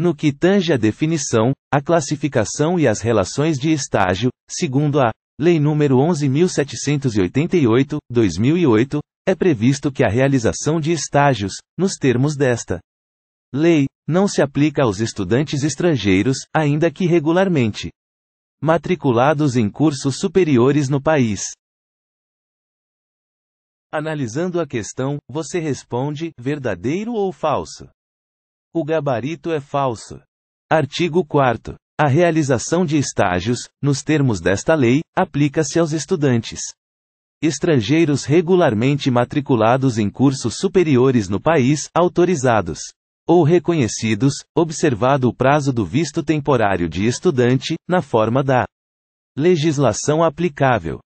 No que tange a definição, a classificação e as relações de estágio, segundo a Lei nº 11.788, 2008, é previsto que a realização de estágios, nos termos desta lei, não se aplica aos estudantes estrangeiros, ainda que regularmente matriculados em cursos superiores no país. Analisando a questão, você responde verdadeiro ou falso? O gabarito é falso. Artigo 4. A realização de estágios, nos termos desta lei, aplica-se aos estudantes estrangeiros regularmente matriculados em cursos superiores no país, autorizados ou reconhecidos, observado o prazo do visto temporário de estudante, na forma da legislação aplicável.